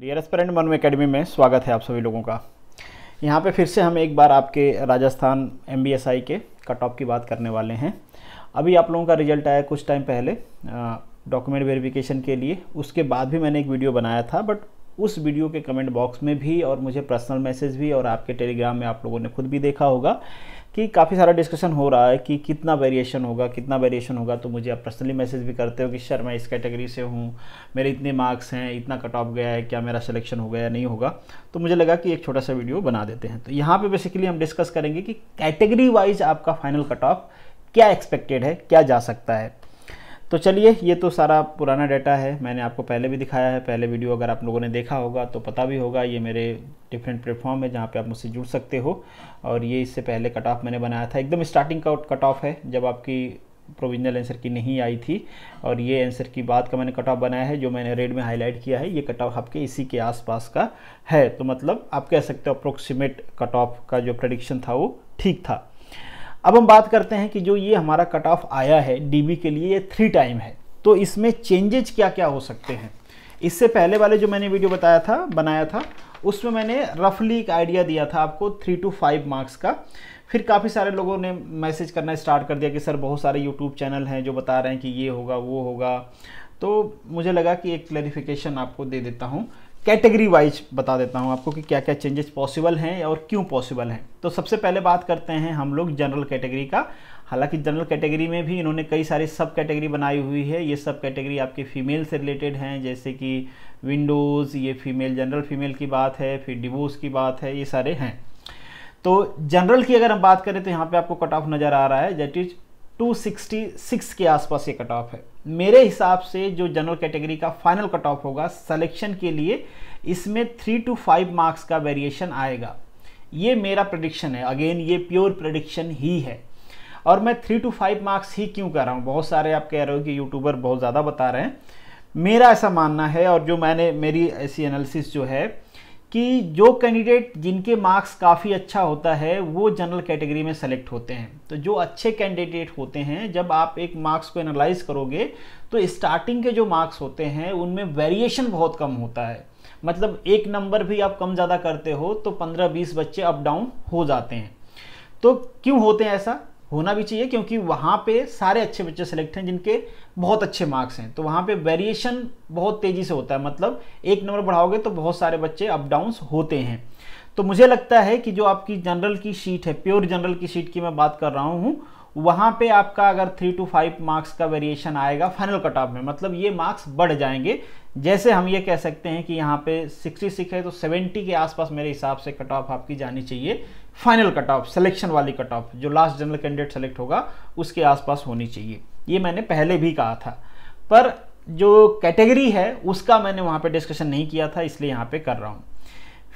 dear aspirant Manu academy में स्वागत है आप सभी लोगों का यहाँ पे फिर से हम एक बार आपके राजस्थान एम के कट ऑफ की बात करने वाले हैं अभी आप लोगों का रिजल्ट आया कुछ टाइम पहले डॉक्यूमेंट वेरिफिकेशन के लिए उसके बाद भी मैंने एक वीडियो बनाया था बट उस वीडियो के कमेंट बॉक्स में भी और मुझे पर्सनल मैसेज भी और आपके टेलीग्राम में आप लोगों ने खुद भी देखा होगा कि काफ़ी सारा डिस्कशन हो रहा है कि कितना वेरिएशन होगा कितना वेरिएशन होगा तो मुझे आप पर्सनली मैसेज भी करते हो कि सर मैं इस कैटेगरी से हूँ मेरे इतने मार्क्स हैं इतना कट ऑफ गया है क्या मेरा सिलेक्शन हो गया या नहीं होगा तो मुझे लगा कि एक छोटा सा वीडियो बना देते हैं तो यहाँ पर बेसिकली हम डिस्कस करेंगे कि कैटेगरी वाइज आपका फाइनल कट ऑफ क्या एक्सपेक्टेड है क्या जा सकता है तो चलिए ये तो सारा पुराना डाटा है मैंने आपको पहले भी दिखाया है पहले वीडियो अगर आप लोगों ने देखा होगा तो पता भी होगा ये मेरे डिफरेंट प्लेटफॉर्म है जहाँ पे आप मुझसे जुड़ सकते हो और ये इससे पहले कट ऑफ मैंने बनाया था एकदम स्टार्टिंग का कट ऑफ है जब आपकी प्रोविजनल आंसर की नहीं आई थी और ये आंसर की बात का मैंने कट ऑफ बनाया है जो मैंने रेड में हाईलाइट किया है ये कट ऑफ आपके इसी के आसपास का है तो मतलब आप कह सकते हो अप्रोक्सीमेट कट ऑफ का जो प्रडिक्शन था वो ठीक था अब हम बात करते हैं कि जो ये हमारा कट ऑफ आया है डीबी के लिए ये थ्री टाइम है तो इसमें चेंजेज क्या क्या हो सकते हैं इससे पहले वाले जो मैंने वीडियो बताया था बनाया था उसमें मैंने रफली एक आइडिया दिया था आपको थ्री टू फाइव मार्क्स का फिर काफ़ी सारे लोगों ने मैसेज करना स्टार्ट कर दिया कि सर बहुत सारे यूट्यूब चैनल हैं जो बता रहे हैं कि ये होगा वो होगा तो मुझे लगा कि एक क्लैरिफिकेशन आपको दे देता हूँ कैटेगरी वाइज बता देता हूँ आपको कि क्या क्या चेंजेस पॉसिबल हैं और क्यों पॉसिबल हैं तो सबसे पहले बात करते हैं हम लोग जनरल कैटेगरी का हालांकि जनरल कैटेगरी में भी इन्होंने कई सारी सब कैटेगरी बनाई हुई है ये सब कैटेगरी आपके फीमेल से रिलेटेड हैं जैसे कि विंडोज़ ये फीमेल जनरल फीमेल की बात है फिर डिवोर्स की बात है ये सारे हैं तो जनरल की अगर हम बात करें तो यहाँ पे आपको कट ऑफ नज़र आ रहा है दैट इज 266 के आसपास ये कट ऑफ है मेरे हिसाब से जो जनरल कैटेगरी का फाइनल कट ऑफ होगा सेलेक्शन के लिए इसमें थ्री टू फाइव मार्क्स का वेरिएशन आएगा ये मेरा प्रडिक्शन है अगेन ये प्योर प्रडिक्शन ही है और मैं थ्री टू फाइव मार्क्स ही क्यों कह रहा हूँ बहुत सारे आप कह रहे हो कि यूट्यूबर बहुत ज़्यादा बता रहे हैं मेरा ऐसा मानना है और जो मैंने मेरी ऐसी एनालिसिस जो है कि जो कैंडिडेट जिनके मार्क्स काफ़ी अच्छा होता है वो जनरल कैटेगरी में सेलेक्ट होते हैं तो जो अच्छे कैंडिडेट होते हैं जब आप एक मार्क्स को एनालाइज करोगे तो स्टार्टिंग के जो मार्क्स होते हैं उनमें वेरिएशन बहुत कम होता है मतलब एक नंबर भी आप कम ज़्यादा करते हो तो पंद्रह बीस बच्चे अप डाउन हो जाते हैं तो क्यों होते हैं ऐसा होना भी चाहिए क्योंकि वहाँ पे सारे अच्छे बच्चे सेलेक्ट हैं जिनके बहुत अच्छे मार्क्स हैं तो वहाँ पे वेरिएशन बहुत तेज़ी से होता है मतलब एक नंबर बढ़ाओगे तो बहुत सारे बच्चे अप डाउंस होते हैं तो मुझे लगता है कि जो आपकी जनरल की शीट है प्योर जनरल की शीट की मैं बात कर रहा हूँ वहाँ पे आपका अगर थ्री टू फाइव मार्क्स का वेरिएशन आएगा फाइनल कट ऑफ में मतलब ये मार्क्स बढ़ जाएंगे जैसे हम ये कह सकते हैं कि यहाँ पे 66 है तो 70 के आसपास मेरे हिसाब से कट ऑफ आपकी जानी चाहिए फाइनल कट ऑफ सिलेक्शन वाली कट ऑफ जो लास्ट जनरल कैंडिडेट सेलेक्ट होगा उसके आसपास होनी चाहिए ये मैंने पहले भी कहा था पर जो कैटेगरी है उसका मैंने वहाँ पे डिस्कशन नहीं किया था इसलिए यहाँ पे कर रहा हूँ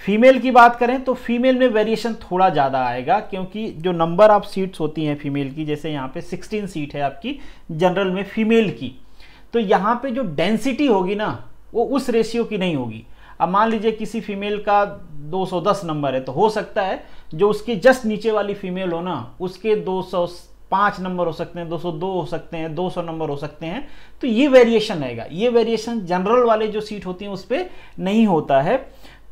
फीमेल की बात करें तो फीमेल में वेरिएशन थोड़ा ज़्यादा आएगा क्योंकि जो नंबर ऑफ सीट्स होती हैं फीमेल की जैसे यहाँ पे 16 सीट है आपकी जनरल में फीमेल की तो यहाँ पे जो डेंसिटी होगी ना वो उस रेशियो की नहीं होगी अब मान लीजिए किसी फीमेल का 210 नंबर है तो हो सकता है जो उसके जस्ट नीचे वाली फीमेल हो ना उसके 205 नंबर हो सकते हैं 202 हो सकते हैं 200 नंबर हो सकते हैं तो ये वेरिएशन रहेगा ये वेरिएशन जनरल वाले जो सीट होती हैं उस पर नहीं होता है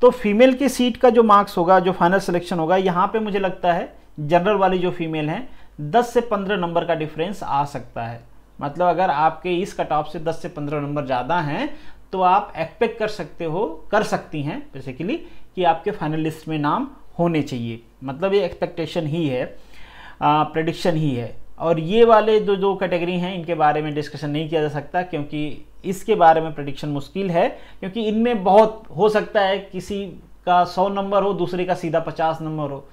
तो फीमेल की सीट का जो मार्क्स होगा जो फाइनल सिलेक्शन होगा यहाँ पर मुझे लगता है जनरल वाली जो फीमेल हैं दस से पंद्रह नंबर का डिफरेंस आ सकता है मतलब अगर आपके इस कट ऑफ से 10 से 15 नंबर ज़्यादा हैं तो आप एक्सपेक्ट कर सकते हो कर सकती हैं बेसिकली कि आपके फाइनल लिस्ट में नाम होने चाहिए मतलब ये एक्सपेक्टेशन ही है प्रडिक्शन ही है और ये वाले जो दो कैटेगरी हैं इनके बारे में डिस्कशन नहीं किया जा सकता क्योंकि इसके बारे में प्रडिक्शन मुश्किल है क्योंकि इनमें बहुत हो सकता है किसी का सौ नंबर हो दूसरे का सीधा पचास नंबर हो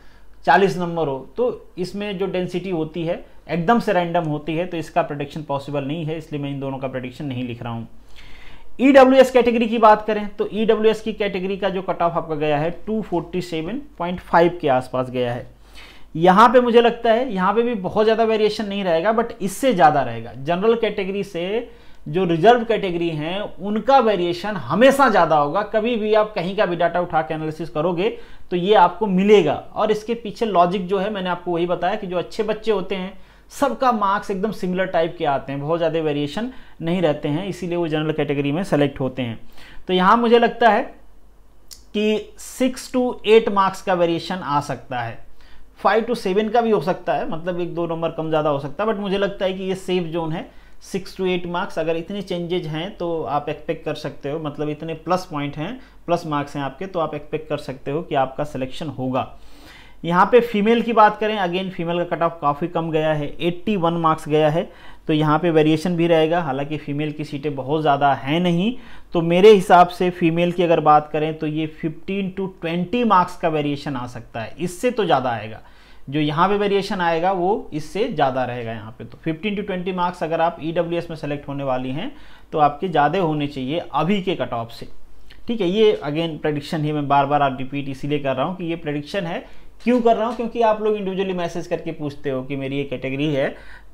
चालीस नंबर हो तो इसमें जो डेंसिटी होती है एकदम से रैंडम होती है तो इसका प्रोडिक्शन पॉसिबल नहीं है इसलिए मैं इन दोनों का प्रोडिक्शन नहीं लिख रहा हूँ ई e कैटेगरी की बात करें तो ई e की कैटेगरी का जो कट ऑफ आपका गया है 247.5 के आसपास गया है यहाँ पे मुझे लगता है यहाँ पे भी बहुत ज़्यादा वेरिएशन नहीं रहेगा बट इससे ज़्यादा रहेगा जनरल कैटेगरी से जो रिजर्व कैटेगरी हैं उनका वेरिएशन हमेशा ज़्यादा होगा कभी भी आप कहीं का भी डाटा उठा के एनालिसिस करोगे तो ये आपको मिलेगा और इसके पीछे लॉजिक जो है मैंने आपको वही बताया कि जो अच्छे बच्चे होते हैं सबका मार्क्स एकदम सिमिलर टाइप के आते हैं बहुत ज़्यादा वेरिएशन नहीं रहते हैं इसीलिए वो जनरल कैटेगरी में सेलेक्ट होते हैं तो यहाँ मुझे लगता है कि सिक्स टू एट मार्क्स का वेरिएशन आ सकता है फाइव टू सेवन का भी हो सकता है मतलब एक दो नंबर कम ज़्यादा हो सकता है बट मुझे लगता है कि ये सेफ जोन है सिक्स टू एट मार्क्स अगर इतने चेंजेज हैं तो आप एक्सपेक्ट कर सकते हो मतलब इतने प्लस पॉइंट हैं प्लस मार्क्स हैं आपके तो आप एक्सपेक्ट कर सकते हो कि आपका सिलेक्शन होगा यहाँ पे फीमेल की बात करें अगेन फीमेल का कट ऑफ काफ़ी कम गया है 81 मार्क्स गया है तो यहाँ पे वेरिएशन भी रहेगा हालांकि फ़ीमेल की सीटें बहुत ज़्यादा हैं नहीं तो मेरे हिसाब से फ़ीमेल की अगर बात करें तो ये 15 टू 20 मार्क्स का वेरिएशन आ सकता है इससे तो ज़्यादा आएगा जो यहाँ पे वेरिएशन आएगा वो इससे ज़्यादा रहेगा यहाँ पे तो 15 टू 20 मार्क्स अगर आप ई e में सेलेक्ट होने वाली हैं तो आपके ज़्यादा होने चाहिए अभी के कट ऑफ से ठीक है ये अगेन प्रडिक्शन ही मैं बार बार आप रिपीट इसीलिए कर रहा हूँ कि ये प्रडिक्शन है क्यों कर रहा हूँ क्योंकि आप लोग इंडिविजुअली मैसेज करके पूछते हो कि मेरी ये कैटेगरी है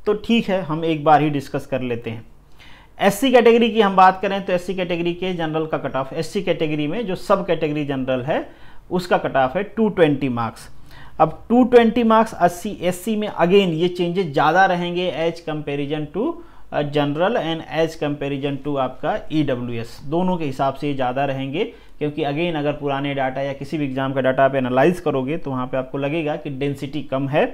तो ठीक है हम एक बार ही डिस्कस कर लेते हैं एससी कैटेगरी की हम बात करें तो एससी कैटेगरी के जनरल का कट ऑफ एस कैटेगरी में जो सब कैटेगरी जनरल है उसका कट ऑफ है 220 मार्क्स अब 220 मार्क्स अस्सी सी में अगेन ये चेंजेस ज़्यादा रहेंगे as comparison to general and as comparison to आपका ई e दोनों के हिसाब से ज़्यादा रहेंगे क्योंकि अगेन अगर पुराने डाटा या किसी भी एग्ज़ाम का डाटा आप एनालाइज करोगे तो वहाँ पे आपको लगेगा कि डेंसिटी कम है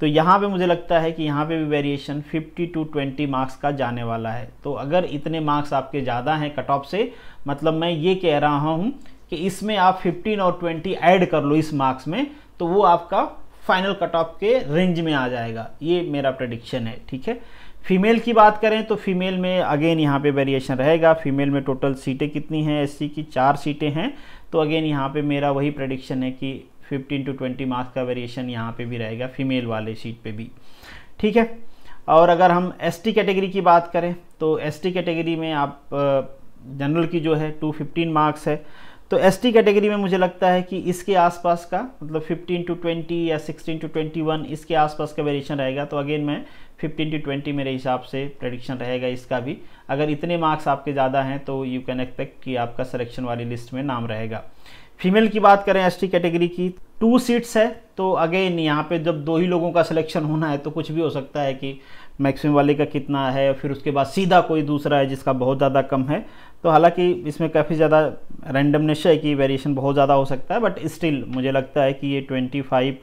तो यहाँ पे मुझे लगता है कि यहाँ पे भी वेरिएशन 50 टू 20 मार्क्स का जाने वाला है तो अगर इतने मार्क्स आपके ज़्यादा हैं कट ऑफ से मतलब मैं ये कह रहा हूँ कि इसमें आप फिफ्टीन और ट्वेंटी ऐड कर लो इस मार्क्स में तो वो आपका फाइनल कट ऑफ के रेंज में आ जाएगा ये मेरा प्रडिक्शन है ठीक है फीमेल की बात करें तो फीमेल में अगेन यहाँ पे वेरिएशन रहेगा फीमेल में टोटल सीटें कितनी हैं एससी की चार सीटें हैं तो अगेन यहाँ पे मेरा वही प्रडिक्शन है कि 15 टू 20 मार्क्स का वेरिएशन यहाँ पे भी रहेगा फीमेल वाले सीट पे भी ठीक है और अगर हम एसटी कैटेगरी की बात करें तो एसटी कैटेगरी में आप जनरल की जो है टू मार्क्स है तो एस कैटेगरी में मुझे लगता है कि इसके आसपास का मतलब 15 टू 20 या 16 टू 21 इसके आसपास का वेरिएशन रहेगा तो अगेन मैं 15 टू 20 मेरे हिसाब से प्रडिक्शन रहेगा इसका भी अगर इतने मार्क्स आपके ज़्यादा हैं तो यू कैन एक्सपेक्ट कि आपका सिलेक्शन वाली लिस्ट में नाम रहेगा फीमेल की बात करें एस कैटेगरी की टू सीट्स है तो अगेन यहाँ पे जब दो ही लोगों का सिलेक्शन होना है तो कुछ भी हो सकता है कि मैक्सिमम वाले का कितना है फिर उसके बाद सीधा कोई दूसरा है जिसका बहुत ज़्यादा कम है तो हालांकि इसमें काफ़ी ज़्यादा रैंडमनेस है कि वेरिएशन बहुत ज़्यादा हो सकता है बट स्टिल मुझे लगता है कि ये twenty five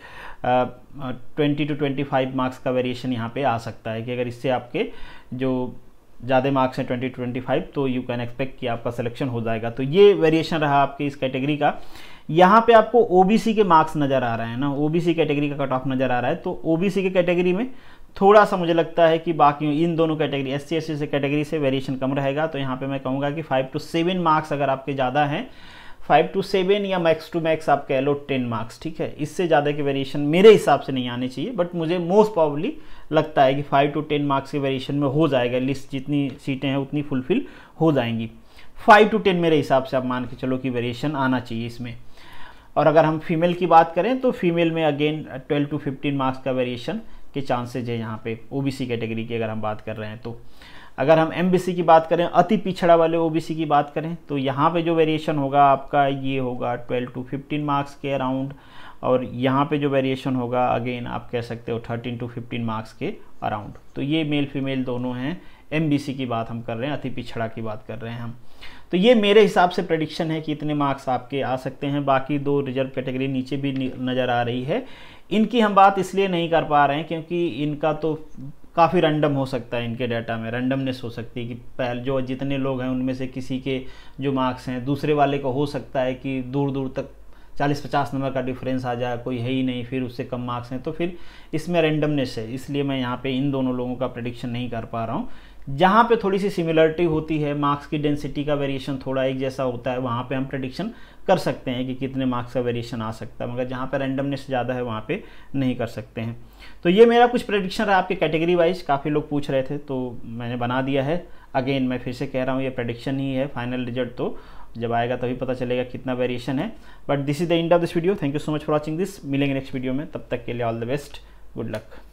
twenty to twenty five marks का वेरिएशन यहाँ पे आ सकता है कि अगर इससे आपके जो ज़्यादा मार्क्स हैं ट्वेंटी ट्वेंटी फाइव तो यू कैन एक्सपेक्ट कि आपका सिलेक्शन हो जाएगा तो ये वेरिएशन रहा आपके इस कैटेगरी का यहाँ पे आपको ओबीसी के मार्क्स नज़र आ रहे हैं ना ओबीसी कैटेगरी का कट ऑफ नज़र आ रहा है तो ओबीसी के कैटेगरी में थोड़ा सा मुझे लगता है कि बाकी इन दोनों कैटेगरी एस सी एस से कैटेगरी से वेरिएशन कम रहेगा तो यहाँ पे मैं कहूँगा कि फाइव टू सेवन मार्क्स अगर आपके ज़्यादा हैं फाइव टू सेवन या मैक्स टू मैक्स आप कह लो टेन मार्क्स ठीक है इससे ज़्यादा के वेरिएशन मेरे हिसाब से नहीं आने चाहिए बट मुझे मोस्ट प्रॉबली लगता है कि फाइव टू टेन मार्क्स के वेरिएशन में हो जाएगा लिस्ट जितनी सीटें हैं उतनी फुलफिल हो जाएंगी फाइव टू टेन मेरे हिसाब से आप मान के चलो कि वेरिएशन आना चाहिए इसमें और अगर हम फीमेल की बात करें तो फीमेल में again twelve to fifteen marks का वेरिएशन के चांसेज है यहाँ पे ओबीसी कैटेगरी की अगर हम बात कर रहे हैं तो अगर हम एम की बात करें अति पिछड़ा वाले ओ की बात करें तो यहाँ पे जो वेरिएशन होगा आपका ये होगा 12 टू 15 मार्क्स के अराउंड और यहाँ पे जो वेरिएशन होगा अगेन आप कह सकते हो 13 टू 15 मार्क्स के अराउंड तो ये मेल फीमेल दोनों हैं एम की बात हम कर रहे हैं अति पिछड़ा की बात कर रहे हैं हम तो ये मेरे हिसाब से प्रडिक्शन है कि इतने मार्क्स आपके आ सकते हैं बाकी दो रिजर्व कैटेगरी नीचे भी नज़र आ रही है इनकी हम बात इसलिए नहीं कर पा रहे हैं क्योंकि इनका तो काफ़ी रैंडम हो सकता है इनके डाटा में रैंडमनेस हो सकती है कि पहले जो जितने लोग हैं उनमें से किसी के जो मार्क्स हैं दूसरे वाले को हो सकता है कि दूर दूर तक चालीस पचास नंबर का डिफरेंस आ जाए कोई है ही नहीं फिर उससे कम मार्क्स हैं तो फिर इसमें रेंडमनेस है इसलिए मैं यहाँ पे इन दोनों लोगों का प्रडिक्शन नहीं कर पा रहा हूँ जहाँ पे थोड़ी सी सिमिलरिटी होती है मार्क्स की डेंसिटी का वेरिएशन थोड़ा एक जैसा होता है वहाँ पे हम प्रडिक्शन कर सकते हैं कि कितने मार्क्स का वेरिएशन आ सकता है मगर जहाँ पे रैंडमनेस ज़्यादा है वहाँ पे नहीं कर सकते हैं तो ये मेरा कुछ प्रडिक्शन रहा आपके कैटेगरी वाइज काफ़ी लोग पूछ रहे थे तो मैंने बना दिया है अगेन मैं फिर से कह रहा हूँ ये प्रडिक्शन ही है फाइनल रिजल्ट तो जब आएगा तभी पता चलेगा कितना वेरिएशन है but this is the end of this video thank you so much for watching this मिलेंगे नेक्स्ट वीडियो में तब तक के लिए all the best good luck